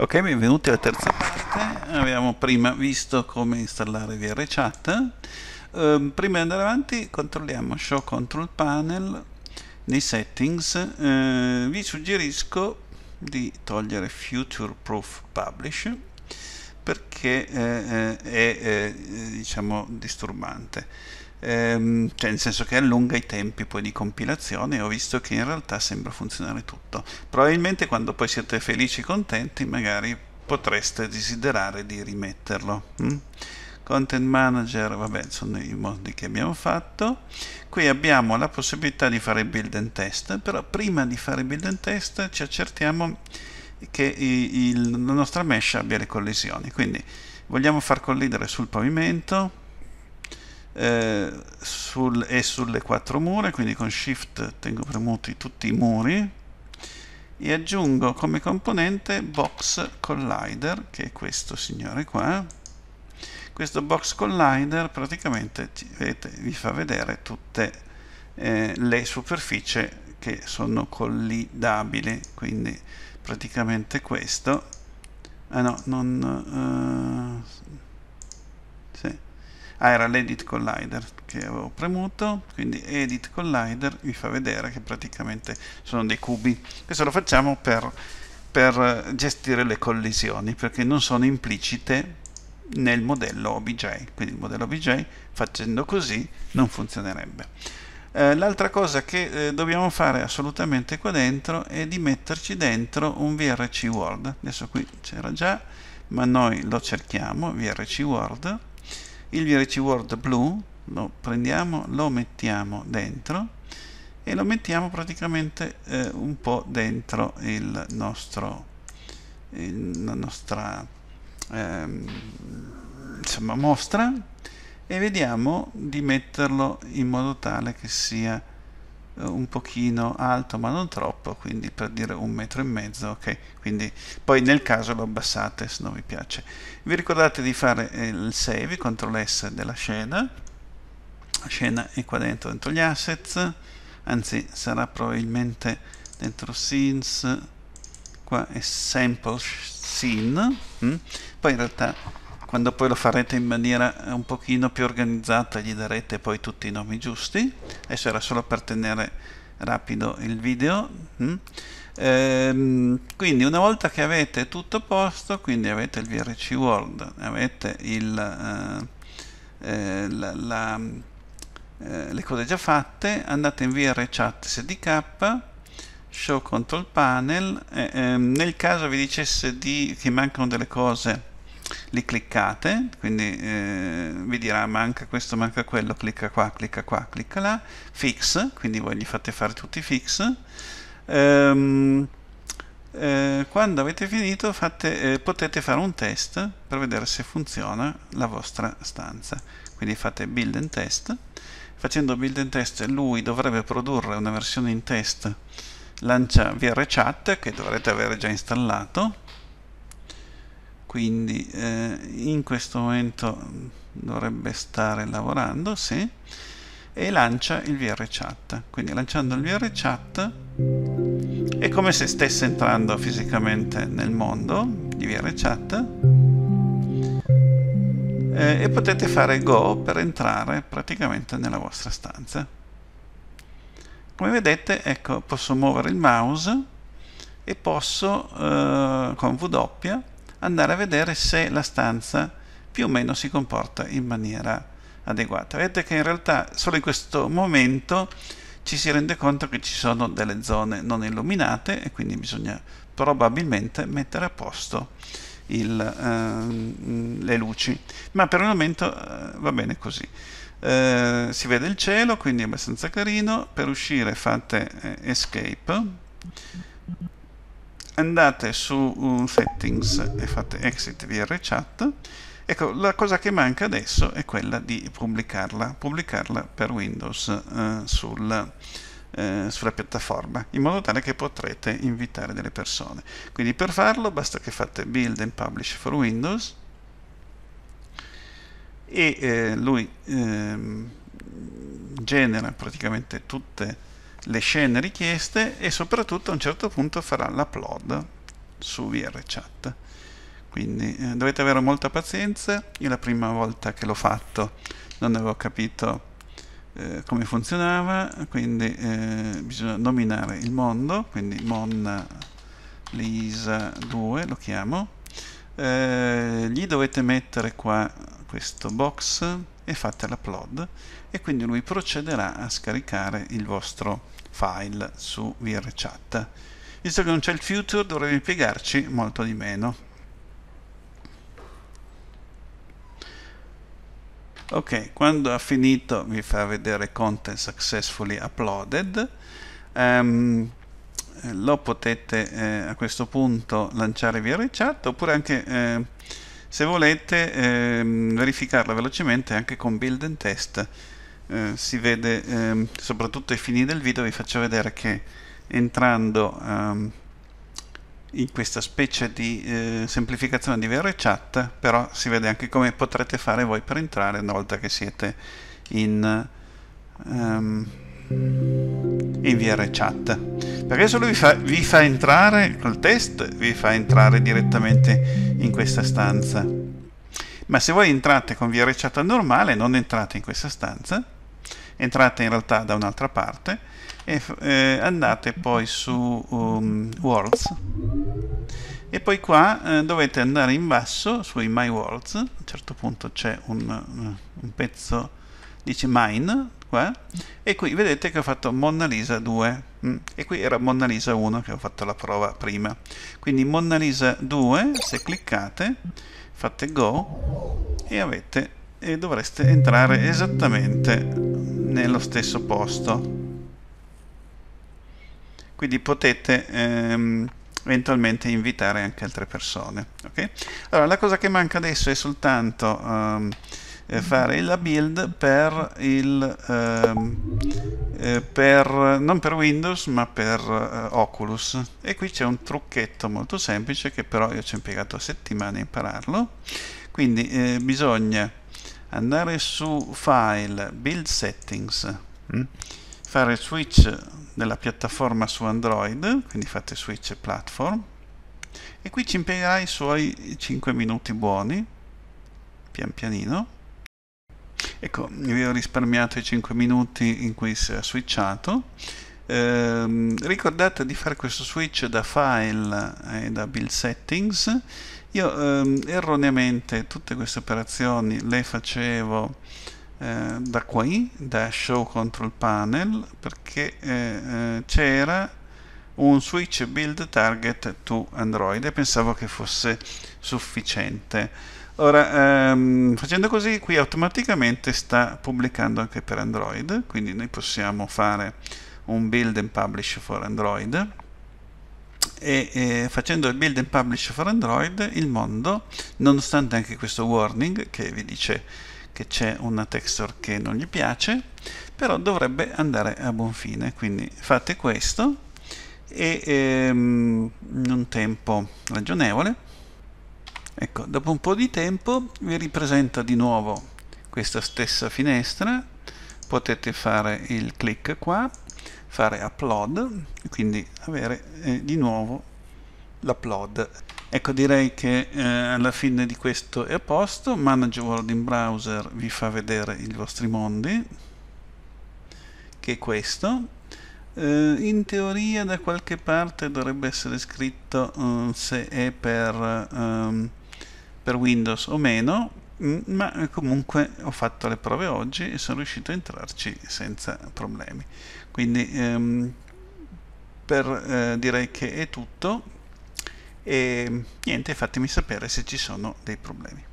Ok, benvenuti alla terza parte. Abbiamo prima visto come installare VRChat. Um, ehm, prima di andare avanti controlliamo Show Control Panel nei settings. Uh, vi suggerisco di togliere Future Proof Publish perché eh, eh, è eh, diciamo disturbante ehm, cioè nel senso che allunga i tempi poi di compilazione e ho visto che in realtà sembra funzionare tutto. Probabilmente quando poi siete felici e contenti magari potreste desiderare di rimetterlo. Hm? Content Manager, vabbè, sono i modi che abbiamo fatto. Qui abbiamo la possibilità di fare build and test, però prima di fare build and test ci accertiamo che il, la nostra mesh abbia le collisioni. Quindi vogliamo far collidere sul pavimento, eh, sul, e sulle quattro mura, quindi con Shift tengo premuti tutti i muri e aggiungo come componente box collider che è questo signore qua questo box collider praticamente vi fa vedere tutte eh, le superfici che sono collidabili quindi praticamente questo ah no non eh, ah, era l'edit collider che avevo premuto quindi edit collider vi fa vedere che praticamente sono dei cubi questo lo facciamo per, per gestire le collisioni perché non sono implicite nel modello OBJ quindi il modello OBJ facendo così non funzionerebbe eh, l'altra cosa che eh, dobbiamo fare assolutamente qua dentro è di metterci dentro un VRC Word adesso qui c'era già ma noi lo cerchiamo VRC Word il VRC Word blu lo prendiamo, lo mettiamo dentro e lo mettiamo praticamente eh, un po' dentro il nostro il, la nostra ehm, insomma, mostra e vediamo di metterlo in modo tale che sia eh, un pochino alto ma non troppo quindi per dire un metro e mezzo ok quindi poi nel caso lo abbassate se non vi piace vi ricordate di fare eh, il save ctrl s della scena la scena è qua dentro dentro gli assets anzi sarà probabilmente dentro scenes qua è sample scene mm? poi in realtà quando poi lo farete in maniera eh, un pochino più organizzata gli darete poi tutti i nomi giusti adesso era solo per tenere rapido il video mm. ehm, quindi una volta che avete tutto a posto quindi avete il VRC World avete il, eh, eh, la, la, eh, le cose già fatte andate in VRChat SDK show control panel eh, ehm, nel caso vi dicesse di, che mancano delle cose li cliccate, quindi eh, vi dirà manca questo, manca quello, clicca qua, clicca qua, clicca là, fix, quindi voi gli fate fare tutti i fix. Ehm, eh, quando avete finito fate, eh, potete fare un test per vedere se funziona la vostra stanza. Quindi fate build and test. Facendo build and test lui dovrebbe produrre una versione in test lancia VRChat che dovrete avere già installato quindi eh, in questo momento dovrebbe stare lavorando sì e lancia il VR chat quindi lanciando il VR chat è come se stesse entrando fisicamente nel mondo di VR chat eh, e potete fare go per entrare praticamente nella vostra stanza come vedete ecco posso muovere il mouse e posso eh, con W andare a vedere se la stanza più o meno si comporta in maniera adeguata. Vedete che in realtà solo in questo momento ci si rende conto che ci sono delle zone non illuminate e quindi bisogna probabilmente mettere a posto il, ehm, le luci. Ma per il momento eh, va bene così. Eh, si vede il cielo, quindi è abbastanza carino. Per uscire fate eh, escape andate su um, settings e fate exit VR chat. ecco la cosa che manca adesso è quella di pubblicarla pubblicarla per windows eh, sul, eh, sulla piattaforma in modo tale che potrete invitare delle persone quindi per farlo basta che fate build and publish for windows e eh, lui ehm, genera praticamente tutte le le scene richieste e soprattutto a un certo punto farà l'upload su VRChat. Quindi eh, dovete avere molta pazienza, io la prima volta che l'ho fatto non avevo capito eh, come funzionava, quindi eh, bisogna nominare il mondo, quindi Monna 2 lo chiamo, eh, gli dovete mettere qua questo box e fate l'upload e quindi lui procederà a scaricare il vostro file su VRChat. Visto che non c'è il future dovremmo impiegarci molto di meno. ok quando ha finito vi fa vedere content successfully uploaded um, lo potete eh, a questo punto lanciare via rechat oppure anche eh, se volete ehm, verificarla velocemente anche con build and test eh, si vede ehm, soprattutto ai fini del video vi faccio vedere che entrando ehm, in questa specie di eh, semplificazione di VRChat però si vede anche come potrete fare voi per entrare una volta che siete in, ehm, in VRChat perché solo vi fa, vi fa entrare col test vi fa entrare direttamente in questa stanza ma se voi entrate con via recciata normale non entrate in questa stanza entrate in realtà da un'altra parte e eh, andate poi su um, Worlds e poi qua eh, dovete andare in basso sui My Worlds a un certo punto c'è un, eh, un, pezzo dice Mine qua e qui vedete che ho fatto Mona Lisa 2 Mm. E qui era Mona Lisa 1 che ho fatto la prova prima. Quindi Mona Lisa 2, se cliccate, fate Go e avete e dovreste entrare esattamente nello stesso posto. Quindi potete ehm, eventualmente invitare anche altre persone. Okay? Allora, la cosa che manca adesso è soltanto um, fare la build per il, um, eh, per, non per Windows ma per eh, Oculus e qui c'è un trucchetto molto semplice che però io ci ho impiegato settimane a impararlo quindi eh, bisogna andare su file build settings mm. fare switch della piattaforma su Android quindi fate switch platform e qui ci impiegherà i suoi 5 minuti buoni pian pianino Ecco, vi ho risparmiato i 5 minuti in cui si è switchato. Eh, ricordate di fare questo switch da file e da build settings. Io ehm, erroneamente tutte queste operazioni le facevo eh, da qui, da show control panel, perché eh, eh c'era un switch build target to Android e pensavo che fosse sufficiente. Ora, ehm, facendo così qui automaticamente sta pubblicando anche per Android, quindi noi possiamo fare un build and publish for Android e eh, facendo il build and publish for Android il mondo, nonostante anche questo warning che vi dice che c'è una texture che non gli piace, però dovrebbe andare a buon fine, quindi fate questo e ehm, in un tempo ragionevole Ecco, dopo un po' di tempo vi ripresenta di nuovo questa stessa finestra, potete fare il click qua, fare upload, e quindi avere eh, di nuovo l'upload. Ecco, direi che eh, alla fine di questo è a posto, Manage World in Browser vi fa vedere i vostri mondi, che è questo. Eh, in teoria da qualche parte dovrebbe essere scritto eh, se è per... Ehm, per Windows o meno, mm, ma comunque ho fatto le prove oggi e sono riuscito a entrarci senza problemi. Quindi ehm, per, eh, direi che è tutto e niente, fatemi sapere se ci sono dei problemi.